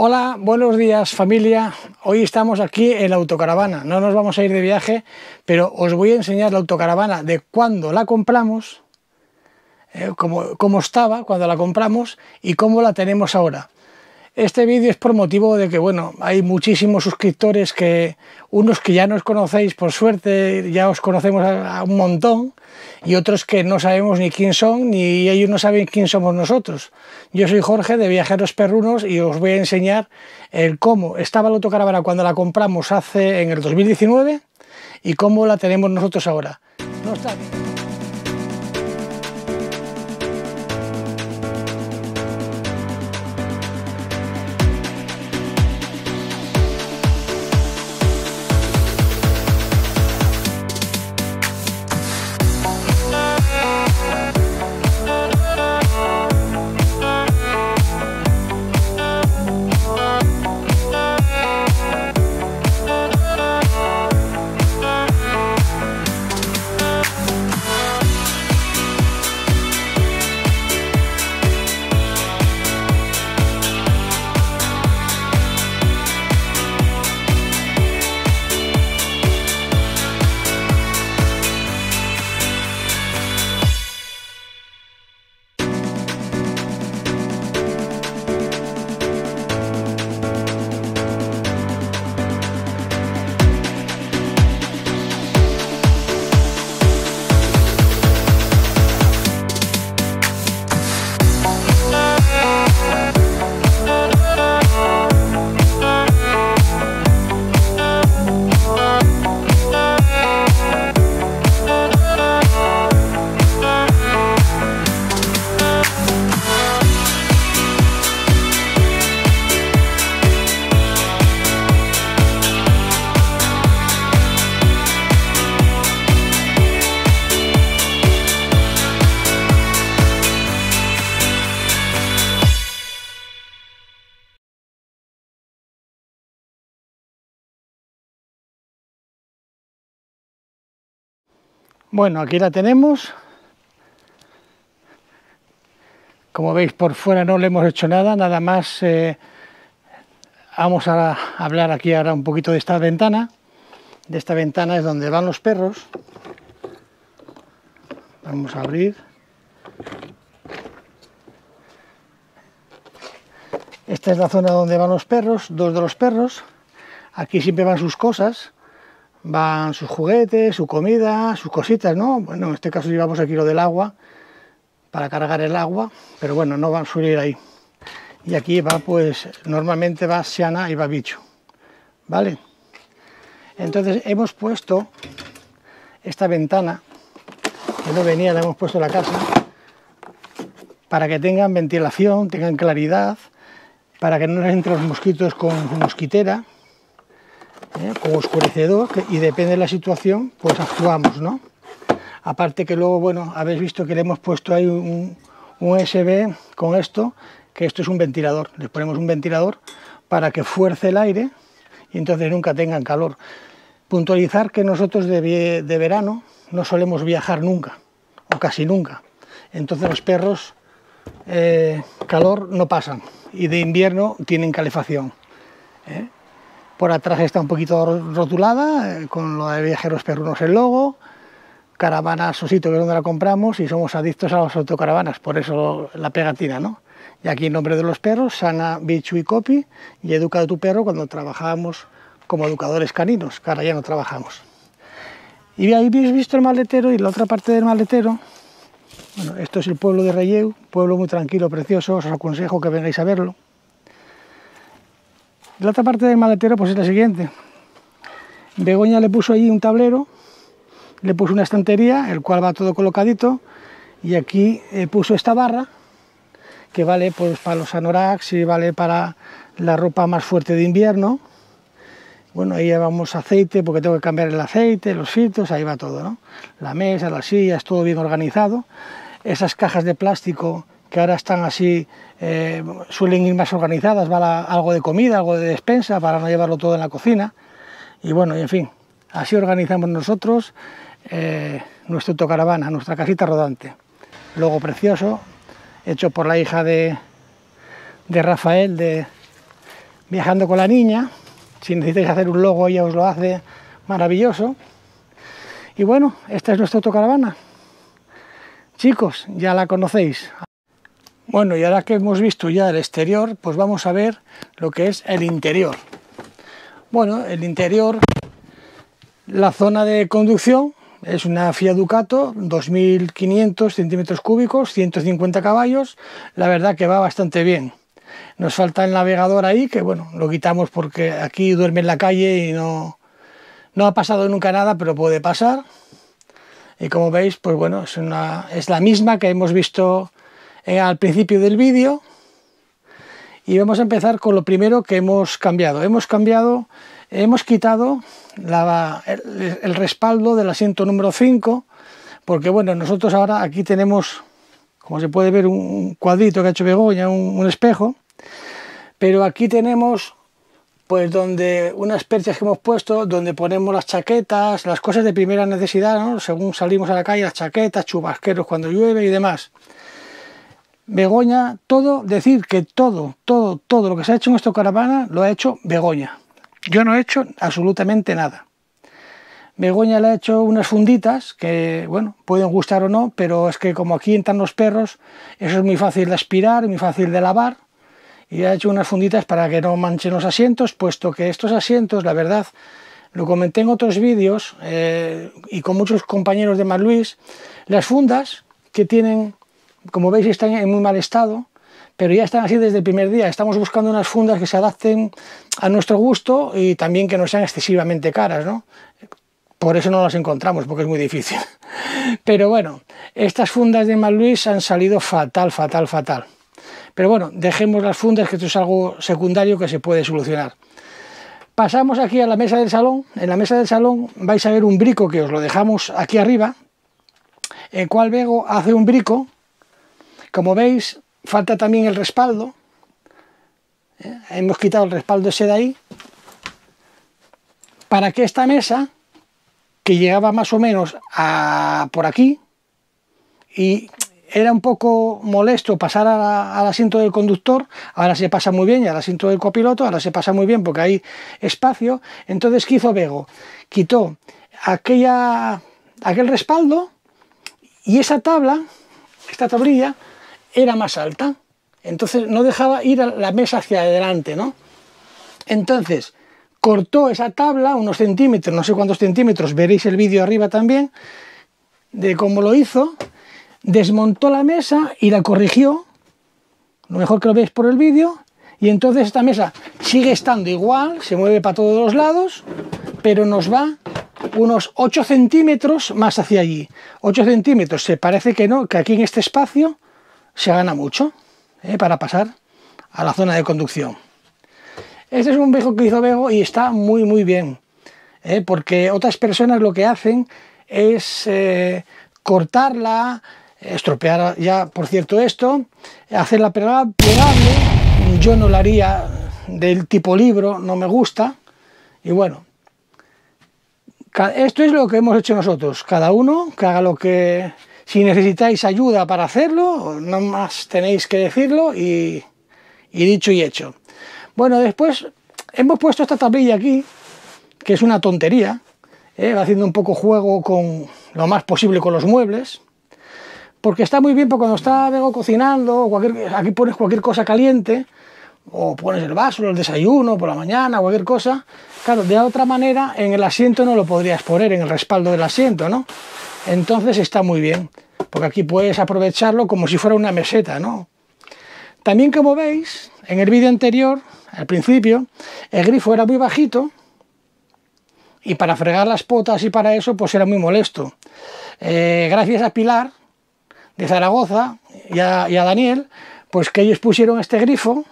Hola, buenos días familia. Hoy estamos aquí en la autocaravana. No nos vamos a ir de viaje, pero os voy a enseñar la autocaravana de cuando la compramos, eh, cómo, estaba cuando la compramos y cómo la tenemos ahora. Este vídeo es por motivo de que, bueno, hay muchísimos suscriptores que, unos que ya nos conocéis por suerte, ya os conocemos a, un montón, y otros que no sabemos ni quién son, ni ellos no saben quién somos nosotros. Yo soy Jorge de Viajeros Perrunos y os voy a enseñar el cómo estaba la autocaravana cuando la compramos hace en el 2019 y cómo la tenemos nosotros ahora. Bueno, aquí la tenemos. Como veis, por fuera no le hemos hecho nada, nada más eh, vamos a hablar aquí ahora un poquito de esta ventana. De esta ventana es donde van los perros. Vamos a abrir. Esta es la zona donde van los perros, dos de los perros. Aquí siempre van sus cosas van sus juguetes, su comida, sus cositas, ¿no? Bueno, en este caso llevamos aquí lo del agua, para cargar el agua, pero bueno, no van a subir ahí. Y aquí va, pues, normalmente va Siana y va Bicho, ¿vale? Entonces hemos puesto esta ventana, que no venía, la hemos puesto en la casa, para que tengan ventilación, tengan claridad, para que no les entren los mosquitos con mosquitera, ¿eh? o oscurecedor y depende de la situación, pues actuamos, ¿no? Aparte que luego, bueno, habéis visto que le hemos puesto ahí un, un USB con esto, que esto es un ventilador. Les ponemos un ventilador para que fuerce el aire y entonces nunca tengan calor. Puntualizar que nosotros de, verano no solemos viajar nunca, o casi nunca. Entonces los perros eh, calor no pasan y de invierno tienen calefacción. ¿eh? Por atrás está un poquito rotulada, eh, con lo de viajeros perrunos el logo. Caravana Sosito, que es donde la compramos, y somos adictos a las autocaravanas, por eso la pegatina, ¿no? Y aquí en nombre de los perros, Sana Bichu y Copy, y Educa tu perro cuando trabajábamos como educadores caninos, que ahora ya no trabajamos. Y ahí habéis visto el maletero y la otra parte del maletero. Bueno, esto es el pueblo de Reyeu, pueblo muy tranquilo, precioso, os aconsejo que vengáis a verlo. La otra parte del maletero pues es la siguiente. Begoña le puso allí un tablero, le puso una estantería, el cual va todo colocadito, y aquí eh, puso esta barra, que vale pues para los anoraks y vale para la ropa más fuerte de invierno. Bueno, ahí llevamos aceite, porque tengo que cambiar el aceite, los filtros, ahí va todo, ¿no? La mesa, las sillas, todo bien organizado. Esas cajas de plástico que ahora están así, eh, suelen ir más organizadas, va algo de comida, algo de despensa, para no llevarlo todo en la cocina. Y bueno, en fin, así organizamos nosotros eh, nuestro nuestra autocaravana, nuestra casita rodante. Logo precioso, hecho por la hija de, de Rafael, de Viajando con la Niña. Si necesitáis hacer un logo, ella os lo hace maravilloso. Y bueno, esta es nuestra autocaravana. Chicos, ya la conocéis. Bueno, y ahora que hemos visto ya el exterior, pues vamos a ver lo que es el interior. Bueno, el interior, la zona de conducción es una Fiat Ducato, 2.500 centímetros cúbicos, 150 caballos, la verdad que va bastante bien. Nos falta el navegador ahí, que bueno, lo quitamos porque aquí duerme en la calle y no, no ha pasado nunca nada, pero puede pasar. Y como veis, pues bueno, es, una, es la misma que hemos visto eh, al principio del vídeo y vamos a empezar con lo primero que hemos cambiado. Hemos cambiado, hemos quitado el, respaldo del asiento número 5 porque bueno, nosotros ahora aquí tenemos, como se puede ver, un cuadrito que ha hecho Begoña, un, un espejo, pero aquí tenemos pues donde unas perchas que hemos puesto, donde ponemos las chaquetas, las cosas de primera necesidad, según salimos a la calle, las chaquetas, chubasqueros cuando llueve y demás. Begoña, todo, decir que todo, todo, todo lo que se ha hecho en esta caravana lo ha hecho Begoña. Yo no he hecho absolutamente nada. Begoña le ha hecho unas funditas que, bueno, pueden gustar o no, pero es que como aquí entran los perros, eso es muy fácil de aspirar, muy fácil de lavar. Y ha hecho unas funditas para que no manchen los asientos, puesto que estos asientos, la verdad, lo comenté en otros vídeos eh, y con muchos compañeros de Mar Luis, las fundas que tienen como veis están en muy mal estado, pero ya están así desde el primer día. Estamos buscando unas fundas que se adapten a nuestro gusto y también que no sean excesivamente caras, ¿no? Por eso no las encontramos, porque es muy difícil. Pero bueno, estas fundas de Manluis han salido fatal, fatal, fatal. Pero bueno, dejemos las fundas, que esto es algo secundario que se puede solucionar. Pasamos aquí a la mesa del salón. En la mesa del salón vais a ver un brico que os lo dejamos aquí arriba, el cual luego hace un brico como veis, falta también el respaldo. Eh, hemos quitado el respaldo ese de ahí. Para que esta mesa, que llegaba más o menos a por aquí, y era un poco molesto pasar al asiento del conductor, ahora se pasa muy bien, y al asiento del copiloto, ahora se pasa muy bien porque hay espacio. Entonces, ¿qué hizo Bego? Quitó aquella, aquel respaldo y esa tabla, esta tablilla, era más alta, entonces no dejaba ir la mesa hacia adelante, ¿no? Entonces cortó esa tabla unos centímetros, no sé cuántos centímetros, veréis el vídeo arriba también, de cómo lo hizo, desmontó la mesa y la corrigió, lo mejor que lo veis por el vídeo, y entonces esta mesa sigue estando igual, se mueve para todos los lados, pero nos va unos 8 centímetros más hacia allí. 8 centímetros, se parece que no, que aquí en este espacio se gana mucho eh, para pasar a la zona de conducción. Este es un viejo que hizo Bego y está muy muy bien, eh, porque otras personas lo que hacen es eh, cortarla, estropear ya por cierto esto, hacerla plegable, yo no la haría del tipo libro, no me gusta, y bueno, esto es lo que hemos hecho nosotros, cada uno que haga lo que si necesitáis ayuda para hacerlo, no más tenéis que decirlo y, dicho y hecho. Bueno, después hemos puesto esta tablilla aquí, que es una tontería, ¿eh? haciendo un poco juego con lo más posible con los muebles, porque está muy bien porque cuando está vengo cocinando, cualquier, aquí pones cualquier cosa caliente, o pones el vaso, el desayuno por la mañana, cualquier cosa. Claro, de otra manera en el asiento no lo podrías poner, en el respaldo del asiento, ¿no? Entonces está muy bien, porque aquí puedes aprovecharlo como si fuera una meseta, ¿no? También como veis, en el vídeo anterior, al principio, el grifo era muy bajito y para fregar las potas y para eso, pues era muy molesto. Eh, gracias a Pilar de Zaragoza y a, y a Daniel, pues que ellos pusieron este grifo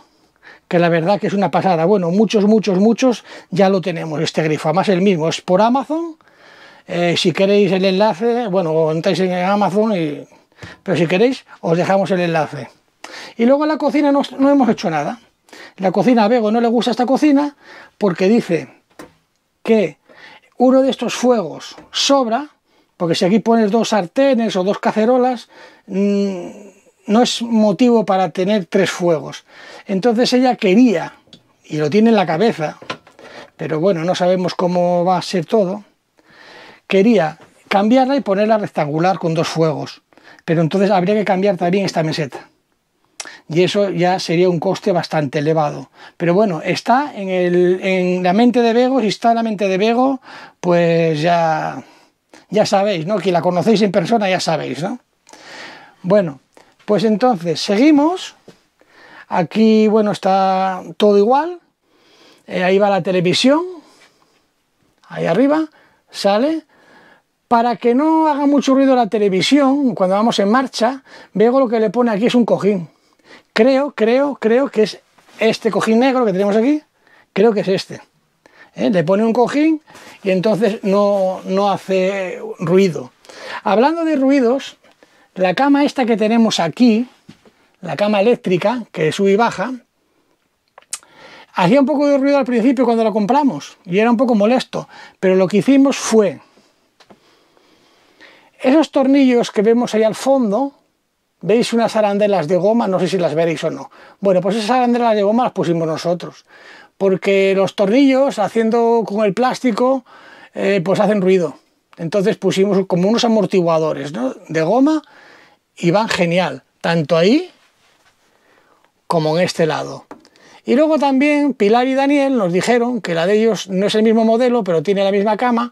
que la verdad que es una pasada. Bueno, muchos, muchos, muchos ya lo tenemos, este grifo. Además el mismo, es por Amazon eh, si queréis el enlace, bueno, entráis en Amazon, y, pero si queréis, os dejamos el enlace. Y luego a la cocina no, hemos hecho nada. La cocina a Bego no le gusta esta cocina porque dice que uno de estos fuegos sobra, porque si aquí pones dos sartenes o dos cacerolas, mm, no es motivo para tener tres fuegos. Entonces ella quería, y lo tiene en la cabeza, pero bueno, no sabemos cómo va a ser todo, quería cambiarla y ponerla rectangular con dos fuegos, pero entonces habría que cambiar también esta meseta. Y eso ya sería un coste bastante elevado. Pero bueno, está en, el, en la mente de Bego, si está en la mente de Bego, pues ya, ya sabéis, ¿no? Que la conocéis en persona ya sabéis, ¿no? Bueno, pues entonces seguimos. Aquí, bueno, está todo igual. Eh, ahí va la televisión. Ahí arriba sale para que no haga mucho ruido la televisión, cuando vamos en marcha, veo lo que le pone aquí es un cojín. Creo, creo, creo que es este cojín negro que tenemos aquí, creo que es este. ¿eh? Le pone un cojín y entonces no, no hace ruido. Hablando de ruidos, la cama esta que tenemos aquí, la cama eléctrica, que sube y baja, hacía un poco de ruido al principio cuando la compramos y era un poco molesto, pero lo que hicimos fue esos tornillos que vemos ahí al fondo, ¿veis unas arandelas de goma? No sé si las veréis o no. Bueno, pues esas arandelas de goma las pusimos nosotros, porque los tornillos, haciendo con el plástico, eh, pues hacen ruido. Entonces pusimos como unos amortiguadores de goma y van genial, tanto ahí como en este lado. Y luego también Pilar y Daniel nos dijeron que la de ellos no es el mismo modelo, pero tiene la misma cama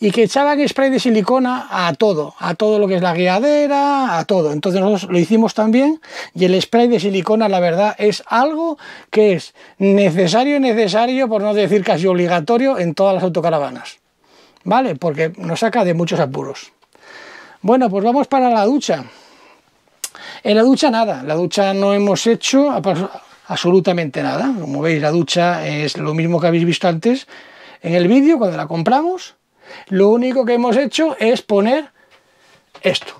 y que echaban spray de silicona a todo, a todo lo que es la guiadera, a todo. Entonces nosotros lo hicimos también y el spray de silicona la verdad es algo que es necesario, necesario, por no decir casi obligatorio en todas las autocaravanas. ¿Vale? Porque nos saca de muchos apuros. Bueno, pues vamos para la ducha. En la ducha nada, la ducha no hemos hecho absolutamente nada. Como veis, la ducha es lo mismo que habéis visto antes en el vídeo cuando la compramos. Lo único que hemos hecho es poner esto.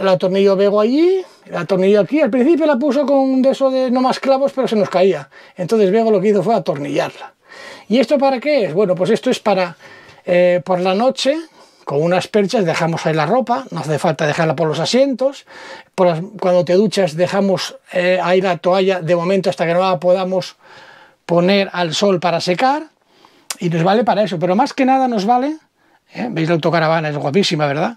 La tornillo Bego allí, la tornillo aquí. Al principio la puso con un deso de no más clavos, pero se nos caía. Entonces Bego lo que hizo fue atornillarla. ¿Y esto para qué es? Bueno, pues esto es para eh, por la noche, con unas perchas dejamos ahí la ropa, no hace falta dejarla por los asientos, cuando te duchas dejamos eh, ahí la toalla de momento hasta que no la podamos poner al sol para secar, y nos vale para eso, pero más que nada nos vale, ¿eh? veis la autocaravana, es guapísima, ¿verdad?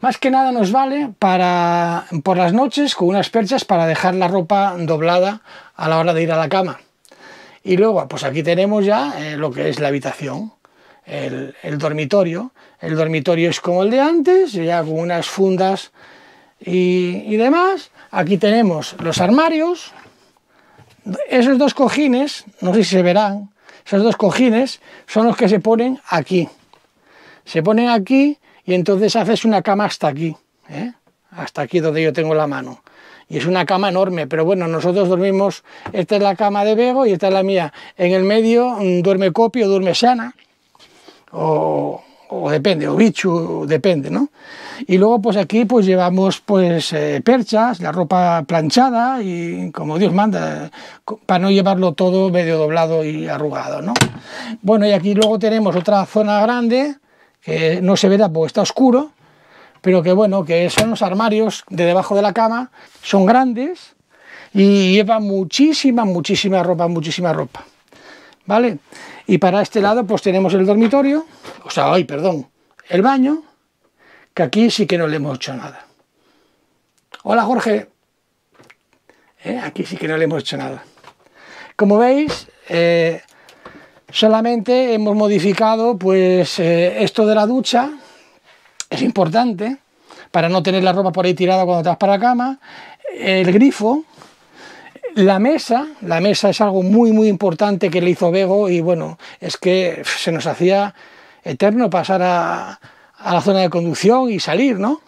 Más que nada nos vale para por las noches con unas perchas para dejar la ropa doblada a la hora de ir a la cama. Y luego, pues aquí tenemos ya eh, lo que es la habitación, el, dormitorio. El dormitorio es como el de antes, ya con unas fundas y, y demás. Aquí tenemos los armarios, esos dos cojines, no sé si se verán, esos dos cojines son los que se ponen aquí. Se ponen aquí y entonces haces una cama hasta aquí, ¿eh? hasta aquí donde yo tengo la mano. Y es una cama enorme, pero bueno, nosotros dormimos, esta es la cama de Bego y esta es la mía. En el medio mm, duerme Copio, duerme Sana, o, o depende, o bichu, depende, ¿no? Y luego pues aquí pues llevamos pues eh, perchas, la ropa planchada y como Dios manda, para no llevarlo todo medio doblado y arrugado, ¿no? Bueno, y aquí luego tenemos otra zona grande que no se verá porque está oscuro, pero que bueno, que son los armarios de debajo de la cama, son grandes y lleva muchísima, muchísima ropa, muchísima ropa, ¿vale? Y para este lado pues tenemos el dormitorio, o sea, hoy, perdón, el baño, que aquí sí que no le hemos hecho nada. Hola Jorge, eh, aquí sí que no le hemos hecho nada. Como veis, eh, solamente hemos modificado pues eh, esto de la ducha, es importante, para no tener la ropa por ahí tirada cuando te vas para la cama, el grifo, la mesa, la mesa es algo muy muy importante que le hizo Bego y bueno, es que se nos hacía eterno pasar a, la zona de conducción y salir, ¿no?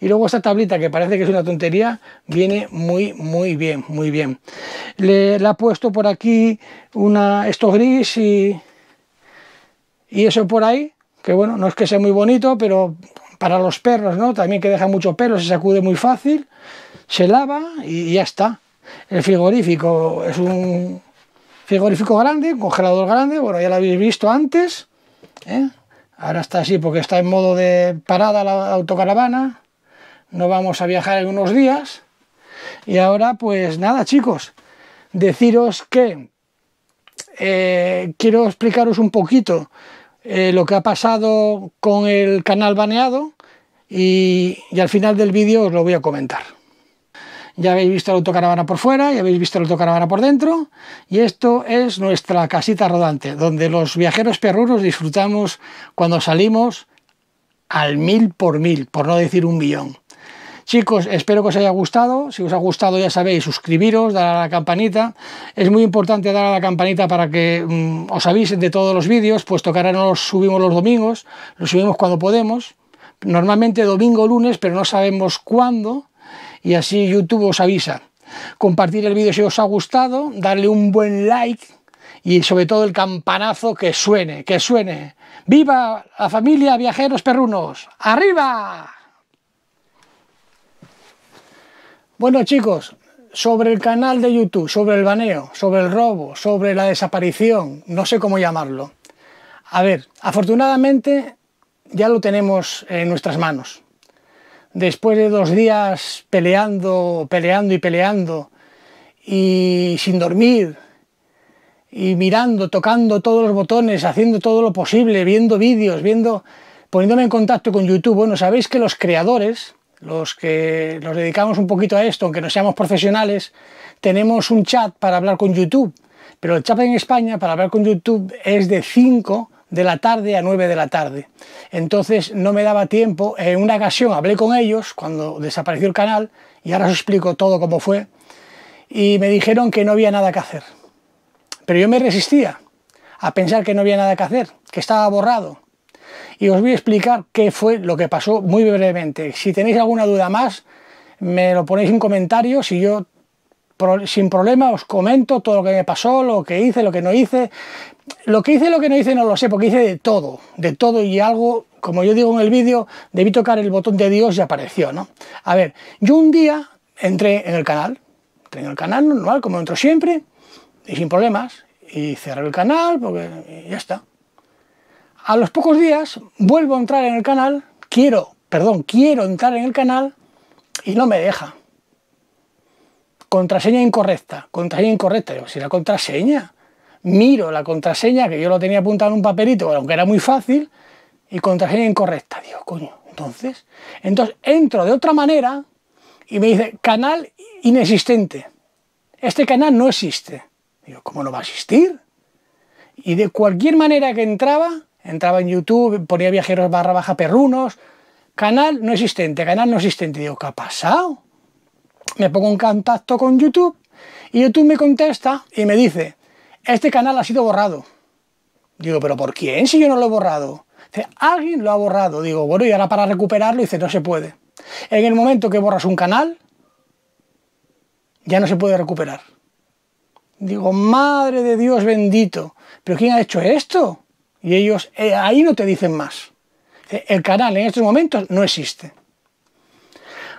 Y luego esta tablita que parece que es una tontería, viene muy, muy bien, muy bien. Le, ha puesto por aquí una, esto gris y, y eso por ahí, que bueno, no es que sea muy bonito, pero para los perros, ¿no? También que deja mucho pelo, se sacude muy fácil, se lava y ya está. El frigorífico es un frigorífico grande, congelador grande, bueno, ya lo habéis visto antes. ¿eh? Ahora está así porque está en modo de parada la autocaravana. No vamos a viajar en unos días. Y ahora, pues nada, chicos, deciros que eh, quiero explicaros un poquito eh, lo que ha pasado con el canal baneado y al final del vídeo os lo voy a comentar. Ya habéis visto la autocaravana por fuera, ya habéis visto la autocaravana por dentro. Y esto es nuestra casita rodante, donde los viajeros perruros disfrutamos cuando salimos al mil por mil, por no decir un millón. Chicos, espero que os haya gustado. Si os ha gustado, ya sabéis, suscribiros, dar a la campanita. Es muy importante dar a la campanita para que mm, os avisen de todos los vídeos, puesto que ahora no los subimos los domingos, los subimos cuando podemos. Normalmente domingo o lunes, pero no sabemos cuándo y así YouTube os avisa. Compartir el vídeo si os ha gustado, darle un buen like y sobre todo el campanazo que suene, que suene. ¡Viva la familia Viajeros Perrunos! ¡Arriba! Bueno chicos, sobre el canal de YouTube, sobre el baneo, sobre el robo, sobre la desaparición, no sé cómo llamarlo. A ver, afortunadamente ya lo tenemos en nuestras manos después de dos días peleando, peleando y peleando, y sin dormir, y mirando, tocando todos los botones, haciendo todo lo posible, viendo vídeos, viendo, poniéndome en contacto con YouTube. Bueno, sabéis que los creadores, los que nos dedicamos un poquito a esto, aunque no seamos profesionales, tenemos un chat para hablar con YouTube. Pero el chat en España para hablar con YouTube es de 5 de la tarde a 9 de la tarde. Entonces no me daba tiempo, en una ocasión hablé con ellos cuando desapareció el canal y ahora os explico todo cómo fue y me dijeron que no había nada que hacer. Pero yo me resistía a pensar que no había nada que hacer, que estaba borrado. Y os voy a explicar qué fue lo que pasó muy brevemente. Si tenéis alguna duda más, me lo ponéis en comentarios y yo sin problema os comento todo lo que me pasó, lo que hice, lo que no hice, lo que hice lo que no hice no lo sé, porque hice de todo, de todo y algo, como yo digo en el vídeo, debí tocar el botón de Dios y apareció, ¿no? A ver, yo un día entré en el canal, entré en el canal normal, como entro siempre, y sin problemas, y cerré el canal, porque ya está. A los pocos días vuelvo a entrar en el canal, quiero, perdón, quiero entrar en el canal y no me deja. Contraseña incorrecta, contraseña incorrecta, digo, si la contraseña, miro la contraseña, que yo lo tenía apuntado en un papelito, aunque era muy fácil, y contraseña incorrecta. Digo, coño, entonces. Entonces entro de otra manera y me dice, canal inexistente. Este canal no existe. Digo, ¿cómo no va a existir? Y de cualquier manera que entraba, entraba en YouTube, ponía viajeros barra baja perrunos, canal no existente, canal no existente. Digo, ¿qué ha pasado? Me pongo en contacto con YouTube y YouTube me contesta y me dice, este canal ha sido borrado. Digo, ¿pero por quién si yo no lo he borrado? Dice, alguien lo ha borrado. Digo, bueno, y ahora para recuperarlo, dice, no se puede. En el momento que borras un canal, ya no se puede recuperar. Digo, madre de Dios bendito, ¿pero quién ha hecho esto? Y ellos eh, ahí no te dicen más. El canal en estos momentos no existe.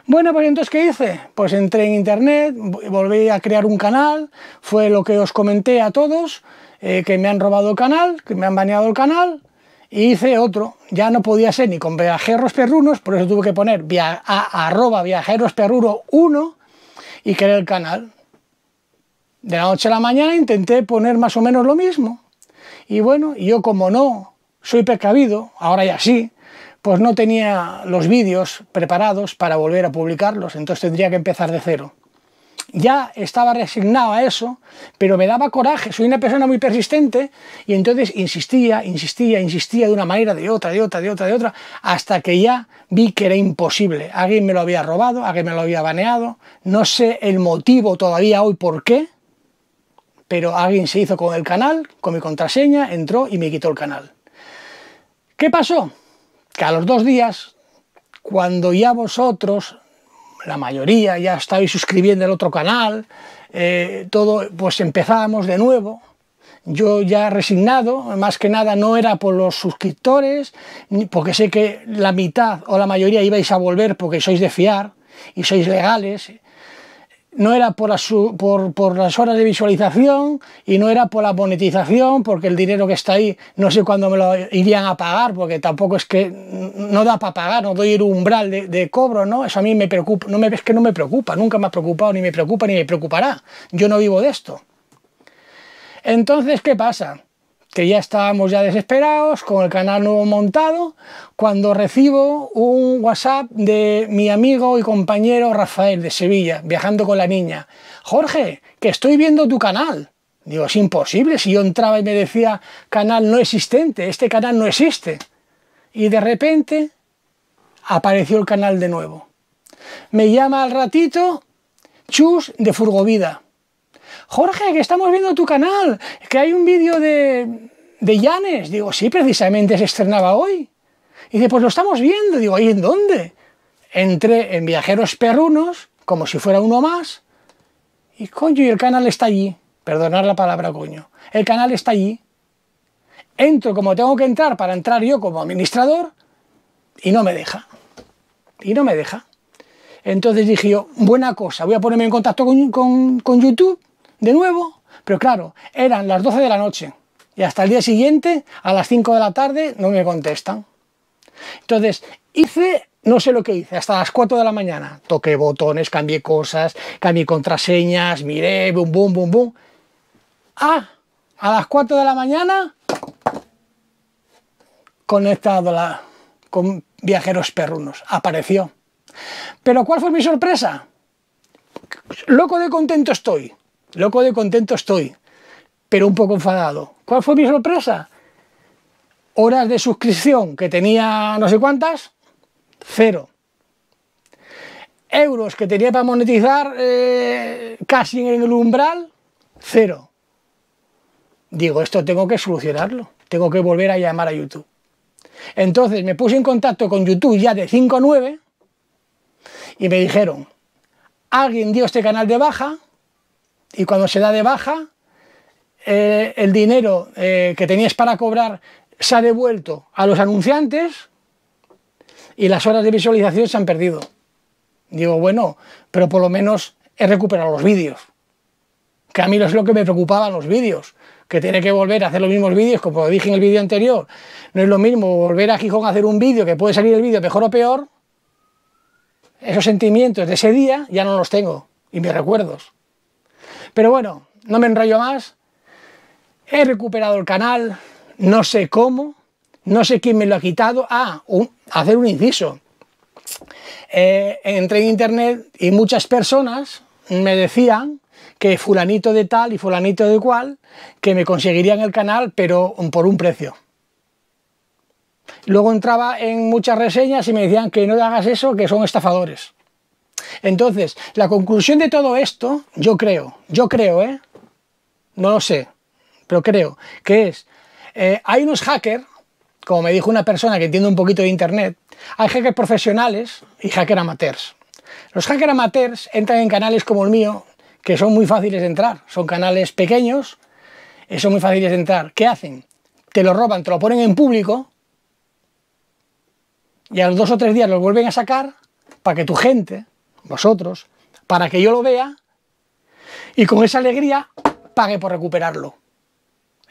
Bueno, pues entonces, ¿qué hice? Pues entré en internet, volví a crear un canal, fue lo que os comenté a todos, eh, que me han robado el canal, que me han baneado el canal, y hice otro. Ya no podía ser ni con viajeros perrunos, por eso tuve que poner via arroba viajeros perruno 1 y crear el canal. De la noche a la mañana intenté poner más o menos lo mismo. Y bueno, yo como no soy precavido, ahora ya sí, pues no tenía los vídeos preparados para volver a publicarlos, entonces tendría que empezar de cero. Ya estaba resignado a eso, pero me daba coraje, soy una persona muy persistente y entonces insistía, insistía, insistía de una manera, de otra, de otra, de otra, de otra, hasta que ya vi que era imposible. Alguien me lo había robado, alguien me lo había baneado, no sé el motivo todavía hoy por qué, pero alguien se hizo con el canal, con mi contraseña, entró y me quitó el canal. ¿Qué pasó? que a los dos días, cuando ya vosotros, la mayoría, ya estáis suscribiendo el otro canal, eh, todo, pues empezábamos de nuevo. Yo ya resignado, más que nada no era por los suscriptores, porque sé que la mitad o la mayoría ibais a volver porque sois de fiar y sois legales no era por las, por, horas de visualización y no era por la monetización, porque el dinero que está ahí no sé cuándo me lo irían a pagar, porque tampoco es que no da para pagar, no doy un umbral de, cobro, ¿no? Eso a mí me preocupa, no me, es que no me preocupa, nunca me ha preocupado, ni me preocupa, ni me preocupará. Yo no vivo de esto. Entonces, ¿qué pasa? que ya estábamos ya desesperados con el canal nuevo montado, cuando recibo un WhatsApp de mi amigo y compañero Rafael de Sevilla, viajando con la niña. Jorge, que estoy viendo tu canal. Digo, es imposible, si yo entraba y me decía, canal no existente, este canal no existe. Y de repente apareció el canal de nuevo. Me llama al ratito Chus de Furgovida Jorge, que estamos viendo tu canal, que hay un vídeo de, de Llanes. Digo, sí, precisamente se estrenaba hoy. Y dice, pues lo estamos viendo. Digo, ¿ahí en dónde? Entré en Viajeros Perrunos, como si fuera uno más, y coño, y el canal está allí. Perdonar la palabra coño. El canal está allí. Entro como tengo que entrar para entrar yo como administrador y no me deja. Y no me deja. Entonces dije yo, buena cosa, voy a ponerme en contacto con, con YouTube de nuevo, pero claro, eran las 12 de la noche y hasta el día siguiente, a las 5 de la tarde, no me contestan. Entonces, hice, no sé lo que hice, hasta las 4 de la mañana. Toqué botones, cambié cosas, cambié contraseñas, miré, bum, bum, bum, bum. Ah, a las 4 de la mañana, conectado con viajeros perrunos, apareció. Pero ¿cuál fue mi sorpresa? Loco de contento estoy Loco de contento estoy, pero un poco enfadado. ¿Cuál fue mi sorpresa? Horas de suscripción que tenía no sé cuántas, cero. Euros que tenía para monetizar eh, casi en el umbral, cero. Digo, esto tengo que solucionarlo, tengo que volver a llamar a YouTube. Entonces me puse en contacto con YouTube ya de 5 a 9 y me dijeron, alguien dio este canal de baja, y cuando se da de baja, eh, el dinero eh, que tenías para cobrar se ha devuelto a los anunciantes y las horas de visualización se han perdido. Digo, bueno, pero por lo menos he recuperado los vídeos. Que a mí es lo que me preocupaba, los vídeos. Que tiene que volver a hacer los mismos vídeos, como dije en el vídeo anterior. No es lo mismo volver a Gijón a hacer un vídeo, que puede salir el vídeo mejor o peor. Esos sentimientos de ese día ya no los tengo. Y me recuerdos. Pero bueno, no me enrollo más. He recuperado el canal, no sé cómo, no sé quién me lo ha quitado. Ah, hacer un inciso. Eh, entré en internet y muchas personas me decían que fulanito de tal y fulanito de cual, que me conseguirían el canal, pero por un precio. Luego entraba en muchas reseñas y me decían que no hagas eso, que son estafadores. Entonces, la conclusión de todo esto, yo creo, yo creo, ¿eh? No lo sé, pero creo, que es, eh, hay unos hackers, como me dijo una persona que entiende un poquito de Internet, hay hackers profesionales y hackers amateurs. Los hackers amateurs entran en canales como el mío, que son muy fáciles de entrar, son canales pequeños, y eh, son muy fáciles de entrar. ¿Qué hacen? Te lo roban, te lo ponen en público, y a los dos o tres días los vuelven a sacar para que tu gente vosotros, para que yo lo vea y con esa alegría pague por recuperarlo.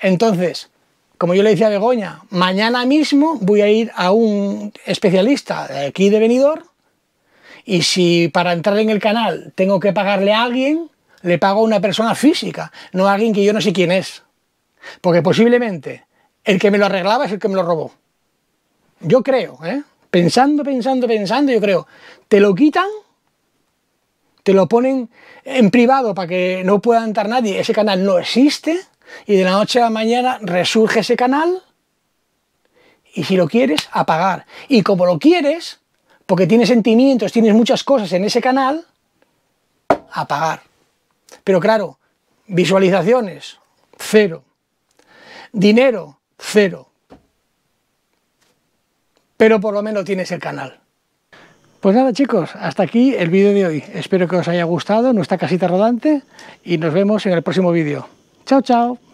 Entonces, como yo le decía a Begoña, mañana mismo voy a ir a un especialista de aquí de Benidorm y si para entrar en el canal tengo que pagarle a alguien, le pago a una persona física, no a alguien que yo no sé quién es. Porque posiblemente el que me lo arreglaba es el que me lo robó. Yo creo, ¿eh? pensando, pensando, pensando, yo creo, te lo quitan te lo ponen en privado para que no pueda entrar nadie, ese canal no existe y de la noche a la mañana resurge ese canal y si lo quieres, apagar. Y como lo quieres, porque tienes sentimientos, tienes muchas cosas en ese canal, apagar. Pero claro, visualizaciones, cero. Dinero, cero. Pero por lo menos tienes el canal. Pues nada chicos, hasta aquí el vídeo de hoy. Espero que os haya gustado nuestra casita rodante y nos vemos en el próximo vídeo. Chao, chao.